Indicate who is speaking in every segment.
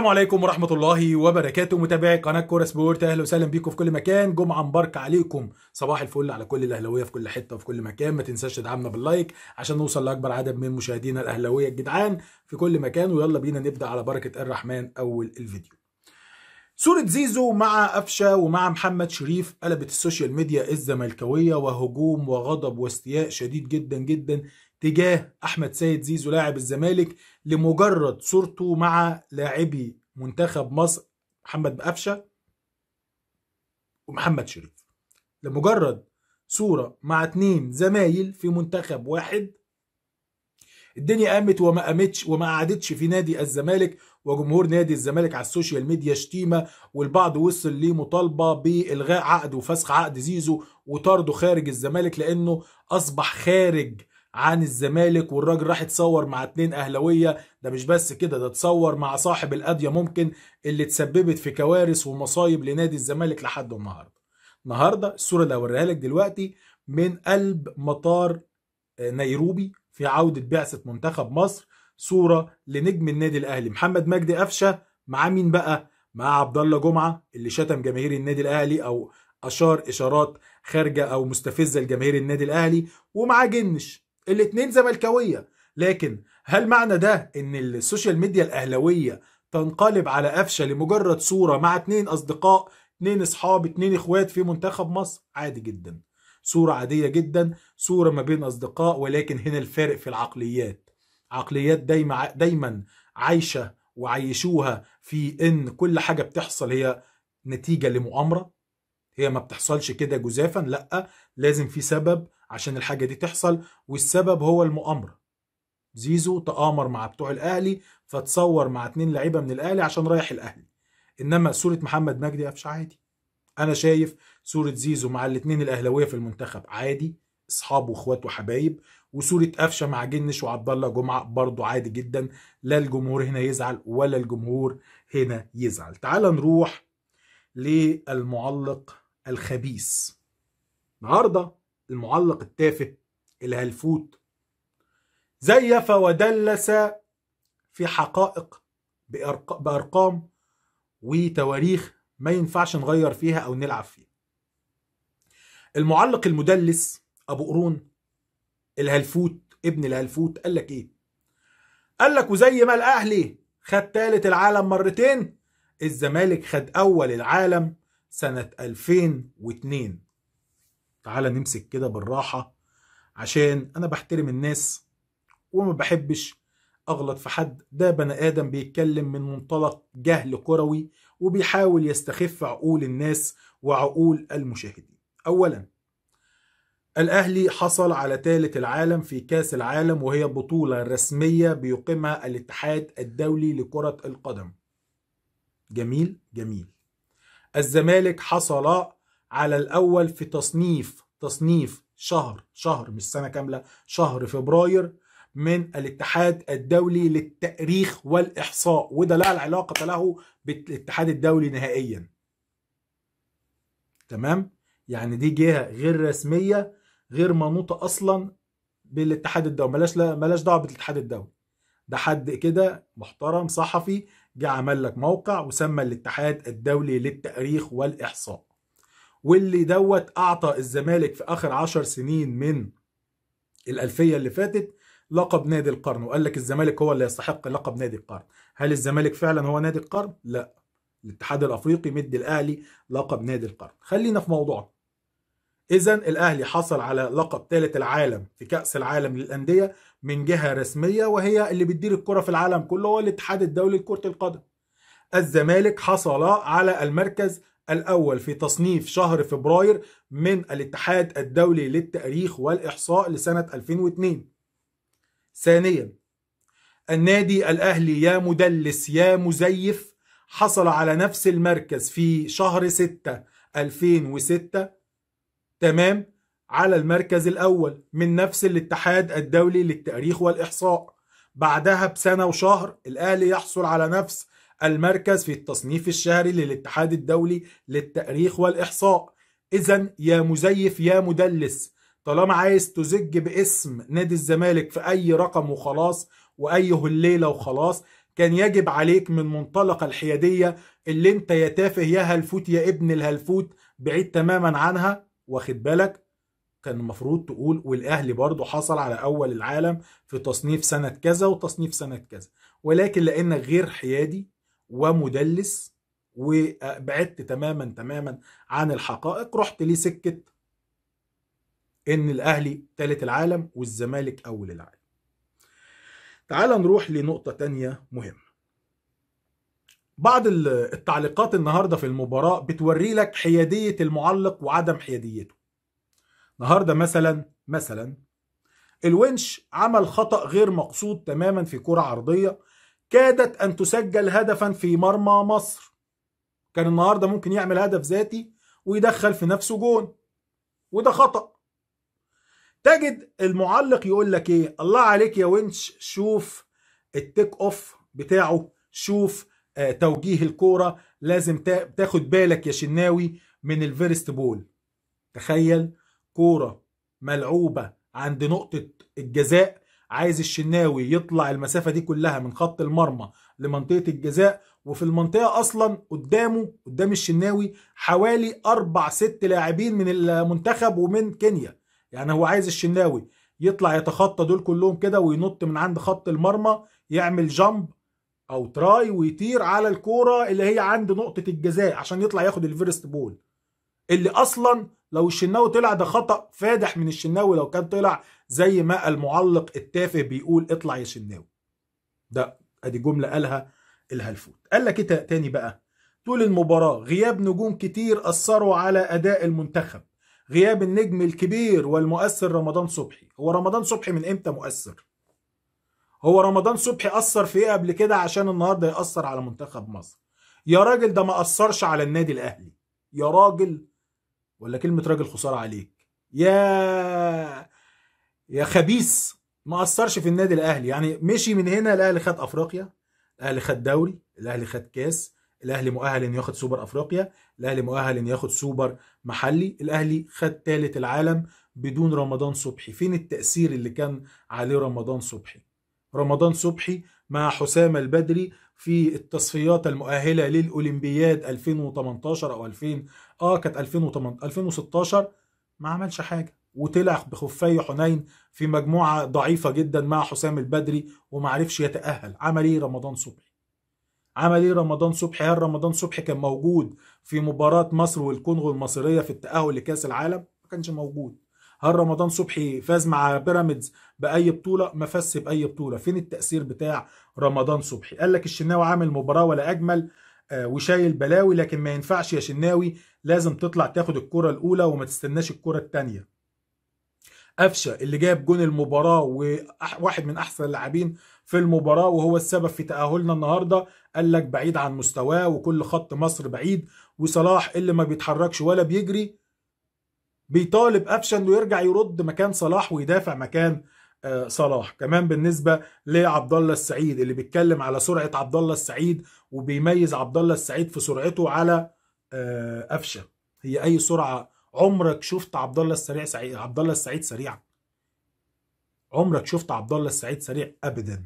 Speaker 1: السلام عليكم ورحمة الله وبركاته متابعي قناة كورة سبورت أهلا وسهلا بيكم في كل مكان جمعة مباركة عليكم صباح الفل على كل الأهلاوية في كل حتة وفي كل مكان ما تنساش تدعمنا باللايك عشان نوصل لأكبر عدد من مشاهدينا الأهلاوية الجدعان في كل مكان ويلا بينا نبدأ على بركة الرحمن أول الفيديو صورة زيزو مع قفشة ومع محمد شريف قلبت السوشيال ميديا الزملكاوية وهجوم وغضب واستياء شديد جدا جدا تجاه احمد سيد زيزو لاعب الزمالك لمجرد صورته مع لاعبي منتخب مصر محمد بقفشه ومحمد شريف لمجرد صوره مع اتنين زمايل في منتخب واحد الدنيا قامت وما قامتش وما قعدتش في نادي الزمالك وجمهور نادي الزمالك على السوشيال ميديا شتيمه والبعض وصل ليه مطالبه بالغاء عقد وفسخ عقد زيزو وطرده خارج الزمالك لانه اصبح خارج عن الزمالك والراجل راح اتصور مع اتنين اهلاويه ده مش بس كده ده اتصور مع صاحب القضيه ممكن اللي تسببت في كوارث ومصايب لنادي الزمالك لحد النهارده النهارده الصوره اللي هوريها لك دلوقتي من قلب مطار آه، نيروبي في عوده بعثه منتخب مصر صوره لنجم النادي الاهلي محمد مجدي قفشه مع مين بقى مع عبد الله جمعه اللي شتم جماهير النادي الاهلي او اشار اشارات خارجه او مستفزه لجماهير النادي الاهلي ومعاه جنش الاثنين زملكاويه لكن هل معنى ده ان السوشيال ميديا الاهلاويه تنقلب على قفشه لمجرد صوره مع اثنين اصدقاء اثنين اصحاب اثنين اخوات في منتخب مصر عادي جدا صوره عاديه جدا صوره ما بين اصدقاء ولكن هنا الفارق في العقليات عقليات دايما دايما عايشه وعيشوها في ان كل حاجه بتحصل هي نتيجه لمؤامره هي ما بتحصلش كده جزافا لا لازم في سبب عشان الحاجه دي تحصل والسبب هو المؤامره زيزو تآمر مع بتوع الاهلي فتصور مع اتنين لعيبه من الاهلي عشان رايح الاهلي انما صوره محمد مجدي قفشه عادي انا شايف صوره زيزو مع الاتنين الاهلاويه في المنتخب عادي اصحاب واخوات وحبايب وصوره قفشه مع جنش وعبد الله جمعه برضه عادي جدا لا الجمهور هنا يزعل ولا الجمهور هنا يزعل تعال نروح للمعلق الخبيث النهارده المعلق التافه الهلفوت زيف ودلس في حقائق بأرقام وتواريخ ما ينفعش نغير فيها أو نلعب فيها المعلق المدلس أبو قرون الهلفوت ابن الهلفوت قال لك إيه قال لك وزي ما الأهلي خد ثالث العالم مرتين الزمالك خد أول العالم سنة 2002 تعالى نمسك كده بالراحه عشان انا بحترم الناس وما بحبش اغلط في حد ده بني ادم بيتكلم من منطلق جهل كروي وبيحاول يستخف عقول الناس وعقول المشاهدين اولا الاهلي حصل على ثالث العالم في كاس العالم وهي بطوله رسميه بيقيمها الاتحاد الدولي لكره القدم جميل جميل الزمالك حصل على الاول في تصنيف تصنيف شهر شهر مش سنه كامله شهر فبراير من الاتحاد الدولي للتأريخ والإحصاء وده لا علاقة له بالاتحاد الدولي نهائيا تمام يعني دي جهة غير رسمية غير منوطة أصلا بالاتحاد الدولي ملاش لا ملاش دعوة بالاتحاد الدولي ده حد كده محترم صحفي جه عمل لك موقع وسمى الاتحاد الدولي للتأريخ والإحصاء واللي دوت اعطى الزمالك في اخر عشر سنين من الالفيه اللي فاتت لقب نادي القرن وقال لك الزمالك هو اللي يستحق لقب نادي القرن هل الزمالك فعلا هو نادي القرن لا الاتحاد الافريقي مد الاهلي لقب نادي القرن خلينا في موضوعنا اذا الاهلي حصل على لقب ثالث العالم في كاس العالم للانديه من جهه رسميه وهي اللي بتدير الكره في العالم كله هو الاتحاد الدولي لكره القدم الزمالك حصل على المركز الأول في تصنيف شهر فبراير من الاتحاد الدولي للتاريخ والإحصاء لسنة 2002 ثانيا النادي الأهلي يا مدلس يا مزيف حصل على نفس المركز في شهر 6 2006 تمام على المركز الأول من نفس الاتحاد الدولي للتاريخ والإحصاء بعدها بسنة وشهر الأهلي يحصل على نفس المركز في التصنيف الشهري للاتحاد الدولي للتأريخ والإحصاء إذا يا مزيف يا مدلس طالما عايز تزج باسم نادي الزمالك في أي رقم وخلاص وأي الليلة وخلاص كان يجب عليك من منطلق الحيادية اللي انت يا تافه يا هلفوت يا ابن الهلفوت بعيد تماما عنها واخد بالك كان المفروض تقول والاهلي برضه حصل على اول العالم في تصنيف سنه كذا وتصنيف سنه كذا ولكن لانك غير حيادي ومدلس وبعدت تماما تماما عن الحقائق رحت لي سكه ان الاهلي ثالث العالم والزمالك اول العالم تعال نروح لنقطة تانية مهمة بعض التعليقات النهاردة في المباراة بتوري لك حيادية المعلق وعدم حياديته النهاردة مثلا مثلا الونش عمل خطأ غير مقصود تماما في كرة عرضية كادت أن تسجل هدفا في مرمى مصر كان النهاردة ممكن يعمل هدف ذاتي ويدخل في نفسه جون وده خطأ تجد المعلق يقول لك ايه الله عليك يا ونش شوف التيك اوف بتاعه شوف آه، توجيه الكوره لازم تاخد بالك يا شناوي من الفيرست بول تخيل كوره ملعوبه عند نقطه الجزاء عايز الشناوي يطلع المسافة دي كلها من خط المرمى لمنطقة الجزاء وفي المنطقة أصلا قدامه قدام الشناوي حوالي أربع ست لاعبين من المنتخب ومن كينيا يعني هو عايز الشناوي يطلع يتخطى دول كلهم كده وينط من عند خط المرمى يعمل جامب او تراي ويطير على الكوره اللي هي عند نقطه الجزاء عشان يطلع ياخد الفيرست بول اللي اصلا لو الشناوي طلع ده خطأ فادح من الشناوي لو كان طلع زي ما المعلق التافه بيقول اطلع يا شناوي ده ادي جملة قالها الهلفوت قال لك ايه تاني بقى طول المباراة غياب نجوم كتير أثروا على أداء المنتخب غياب النجم الكبير والمؤثر رمضان صبحي هو رمضان صبحي من امتى مؤثر هو رمضان صبحي أثر في ايه قبل كده عشان النهاردة يأثر على منتخب مصر يا راجل ده ما أثرش على النادي الأهلي يا راجل ولا كلمه راجل خساره عليك يا يا خبيث ما اثرش في النادي الاهلي يعني مشي من هنا الاهلي خد افريقيا الاهلي خد دوري الاهلي خد كاس الاهلي مؤهل انه ياخد سوبر افريقيا الاهلي مؤهل انه ياخد سوبر محلي الاهلي خد ثالث العالم بدون رمضان صبحي فين التاثير اللي كان عليه رمضان صبحي رمضان صبحي مع حسام البدري في التصفيات المؤهله للاولمبياد 2018 او 2000 اه كانت 2008 2016 ما عملش حاجه وطلع بخفي حنين في مجموعه ضعيفه جدا مع حسام البدري وما عرفش يتاهل عمل ايه رمضان صبحي عمل ايه رمضان صبحي هل رمضان صبحي كان موجود في مباراه مصر والكونغو المصريه في التاهل لكاس العالم ما كانش موجود هل رمضان صبحي فاز مع بيراميدز باي بطوله ما فازش باي بطوله فين التاثير بتاع رمضان صبحي قال لك الشناوي عامل مباراه ولا اجمل آه، وشايل بلاوي لكن ما ينفعش يا شناوي لازم تطلع تاخد الكرة الأولى وما تستناش الكرة الثانية قفشة اللي جاب جون المباراة وواحد من أحسن اللاعبين في المباراة وهو السبب في تأهلنا النهاردة قال لك بعيد عن مستواه وكل خط مصر بعيد وصلاح اللي ما بيتحركش ولا بيجري بيطالب قفشه انه يرجع يرد مكان صلاح ويدافع مكان آه، صلاح كمان بالنسبه لعبد الله السعيد اللي بيتكلم على سرعه عبد الله السعيد وبيميز عبد الله السعيد في سرعته على آه، قفشه هي اي سرعه عمرك شفت عبد الله السريع سعيد عبد الله السعيد سريع عمرك شفت عبد الله السعيد سريع ابدا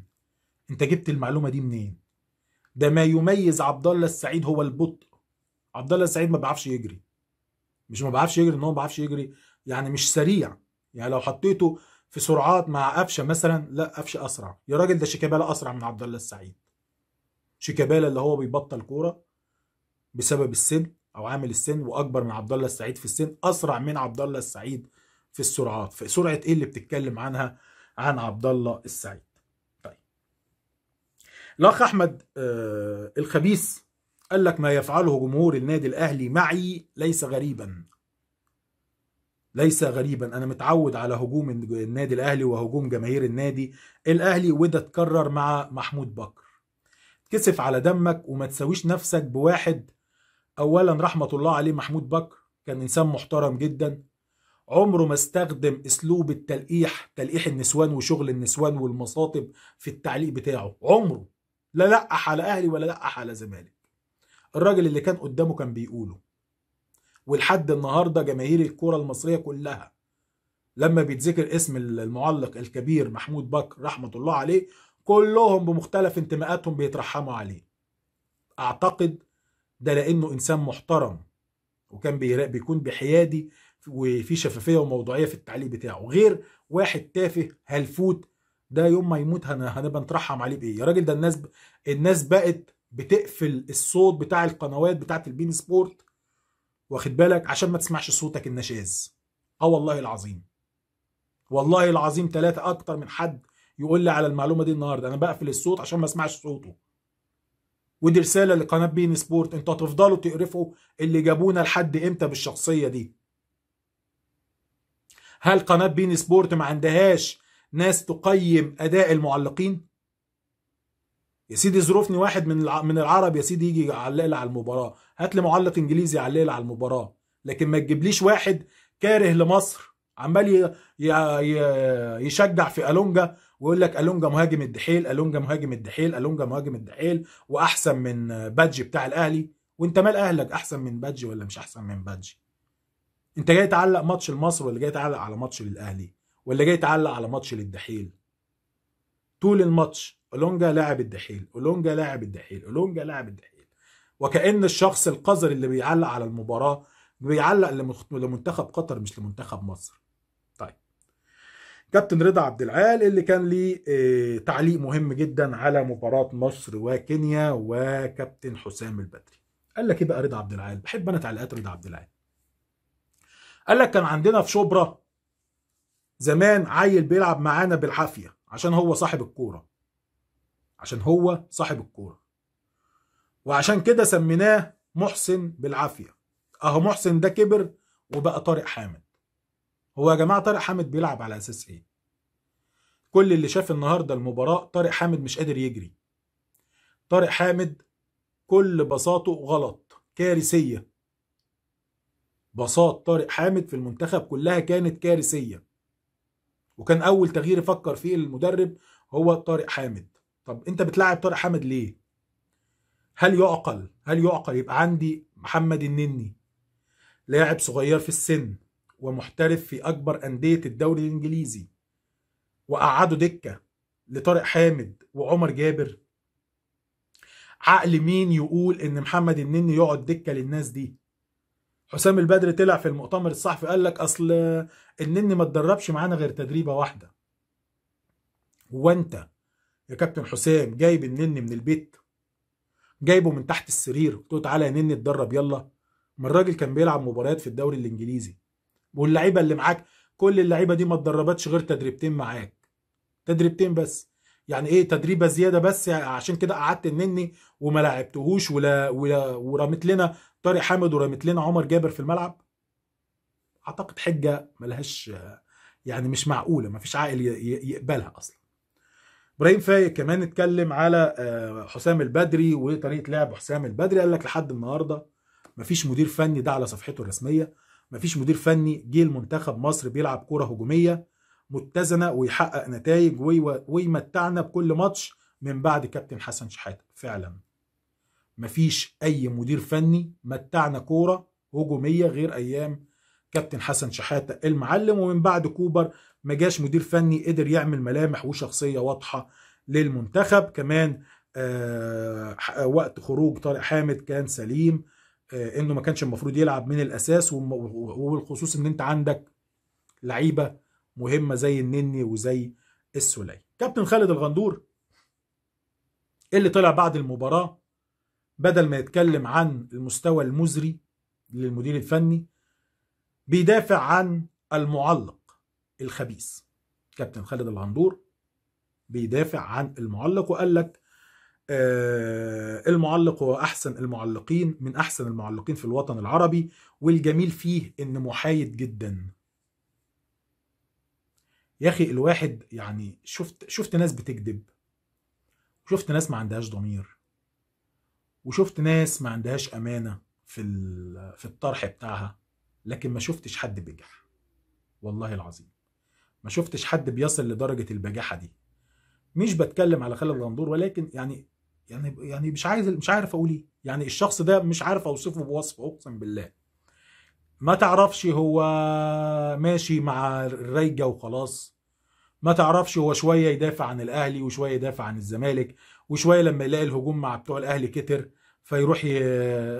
Speaker 1: انت جبت المعلومه دي منين ده ما يميز عبد الله السعيد هو البطء عبد الله السعيد ما بيعرفش يجري مش ما بيعرفش يجري ان هو ما بيعرفش يجري يعني مش سريع يعني لو حطيته في سرعات مع قفشه مثلا لا قفشه اسرع يا راجل ده شيكابالا اسرع من عبد الله السعيد شيكابالا اللي هو بيبطل كوره بسبب السن او عامل السن واكبر من عبد الله السعيد في السن اسرع من عبد الله السعيد في السرعات في سرعه ايه اللي بتتكلم عنها عن عبد الله السعيد طيب الاخ احمد آه الخبيث قال لك ما يفعله جمهور النادي الاهلي معي ليس غريبا ليس غريبا انا متعود على هجوم النادي الاهلي وهجوم جماهير النادي الاهلي وده اتكرر مع محمود بكر اتكسف على دمك وما تسويش نفسك بواحد اولا رحمه الله عليه محمود بكر كان انسان محترم جدا عمره ما استخدم اسلوب التلقيح تلقيح النسوان وشغل النسوان والمصاطب في التعليق بتاعه عمره لا لقح على اهلي ولا لقح على زمالك الراجل اللي كان قدامه كان بيقوله ولحد النهارده جماهير الكوره المصريه كلها لما بيتذكر اسم المعلق الكبير محمود بكر رحمه الله عليه كلهم بمختلف انتماءاتهم بيترحموا عليه اعتقد ده لانه انسان محترم وكان بيكون بحيادي وفي شفافيه وموضوعيه في التعليق بتاعه غير واحد تافه هلفوت ده يوم ما يموت هنبقى نترحم عليه بايه يا راجل ده الناس ب... الناس بقت بتقفل الصوت بتاع القنوات بتاعت البين سبورت واخد بالك عشان ما تسمعش صوتك النشاز اه والله العظيم والله العظيم ثلاثة اكتر من حد يقول لي على المعلومة دي النهاردة انا بقفل الصوت عشان ما اسمعش صوته ودي رسالة لقناة بين سبورت انتوا هتفضلوا تقرفوا اللي جابونا لحد امتى بالشخصية دي هل قناة بين سبورت ما عندهاش ناس تقيم اداء المعلقين يا سيدي ظروفني واحد من من العرب يا سيدي يجي يعلق لي على المباراه هات لي معلق انجليزي يعلق لي على المباراه لكن ما تجيبليش واحد كاره لمصر عمال يشجع في الونجا ويقول لك الونجا مهاجم الدحيل الونجا مهاجم الدحيل الونجا مهاجم الدحيل واحسن من بادجي بتاع الاهلي وانت مال اهلك احسن من بادجي ولا مش احسن من بادجي انت جاي تعلق ماتش لمصر ولا جاي تعلق على ماتش للاهلي ولا جاي تعلق على ماتش للدحيل طول الماتش اولونجا لاعب الدحيل اولونجا لاعب الدحيل اولونجا لاعب الدحيل وكان الشخص القذر اللي بيعلق على المباراه بيعلق لمنتخب قطر مش لمنتخب مصر طيب كابتن رضا عبد العال اللي كان ليه آه، تعليق مهم جدا على مباراه مصر وكينيا وكابتن حسام البدري قال لك ايه بقى رضا عبد العال بحب انا تعليقات رضا عبد العال قال لك كان عندنا في شبرا زمان عيل بيلعب معانا بالعافيه عشان هو صاحب الكوره عشان هو صاحب الكورة وعشان كده سميناه محسن بالعافية اهو محسن ده كبر وبقى طارق حامد هو يا جماعة طارق حامد بيلعب على اساس ايه كل اللي شاف النهاردة المباراة طارق حامد مش قادر يجري طارق حامد كل بساطه غلط كارثية بساط طارق حامد في المنتخب كلها كانت كارثية وكان أول تغيير فكر فيه المدرب هو طارق حامد طب انت بتلاعب طارق حامد ليه هل يعقل هل يعقل يبقى عندي محمد النني لاعب صغير في السن ومحترف في اكبر انديه الدوري الانجليزي وقعدوا دكه لطارق حامد وعمر جابر عقل مين يقول ان محمد النني يقعد دكه للناس دي حسام البدر طلع في المؤتمر الصحفي قال لك اصل النني ما تدربش معانا غير تدريبه واحده وانت يا كابتن حسام جايب النن من البيت جايبه من تحت السرير قلت له تعالى يا نن اتدرب يلا ما الراجل كان بيلعب مباريات في الدوري الانجليزي واللعيبه اللي معاك كل اللعيبه دي ما اتدربتش غير تدريبتين معاك تدريبتين بس يعني ايه تدريبه زياده بس عشان كده قعدت النني وما لعبتهوش ولا ولا ورمت لنا طارق حامد ورمت لنا عمر جابر في الملعب اعتقد حجه ملهاش يعني مش معقوله مفيش عاقل يقبلها اصلا ابراهيم فايق كمان اتكلم على آه، حسام البدري وطريقه لعب حسام البدري قال لك لحد النهارده مفيش مدير فني ده على صفحته الرسميه مفيش مدير فني جه المنتخب مصر بيلعب كوره هجوميه متزنه ويحقق نتائج ويمتعنا بكل ماتش من بعد كابتن حسن شحاته فعلا مفيش اي مدير فني متعنا كوره هجوميه غير ايام كابتن حسن شحاته المعلم ومن بعد كوبر ما جاش مدير فني قدر يعمل ملامح وشخصيه واضحه للمنتخب كمان آه وقت خروج طارق حامد كان سليم آه انه ما كانش المفروض يلعب من الاساس وبالخصوص ان انت عندك لعيبه مهمه زي النني وزي السولي كابتن خالد الغندور اللي طلع بعد المباراه بدل ما يتكلم عن المستوى المزري للمدير الفني بيدافع عن المعلق الخبيث كابتن خالد العنبور بيدافع عن المعلق وقال لك آه، المعلق هو احسن المعلقين من احسن المعلقين في الوطن العربي والجميل فيه ان محايد جدا يا اخي الواحد يعني شفت شفت ناس بتكذب وشفت ناس ما عندهاش ضمير وشفت ناس ما عندهاش امانه في في الطرح بتاعها لكن ما شفتش حد بجح والله العظيم ما شفتش حد بيصل لدرجه البجاحه دي مش بتكلم على خالد الغندور ولكن يعني يعني يعني مش عايز مش عارف اقول ايه يعني الشخص ده مش عارف اوصفه بوصف اقسم بالله ما تعرفش هو ماشي مع الريجة وخلاص ما تعرفش هو شوية يدافع عن الأهلي وشوية يدافع عن الزمالك وشوية لما يلاقي الهجوم مع بتوع الأهلي كتر فيروح ي...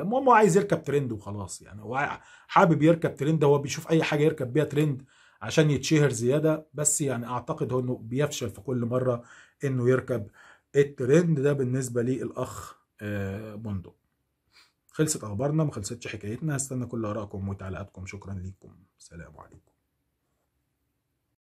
Speaker 1: المهم هو عايز يركب ترند وخلاص يعني هو حابب يركب ترند هو بيشوف اي حاجه يركب بيها ترند عشان يتشهر زياده بس يعني اعتقد هو انه بيفشل في كل مره انه يركب الترند ده بالنسبه للاخ آه، بندق خلصت اخبارنا ما خلصتش حكايتنا هستنى كل ارائكم وتعليقاتكم شكرا ليكم سلام عليكم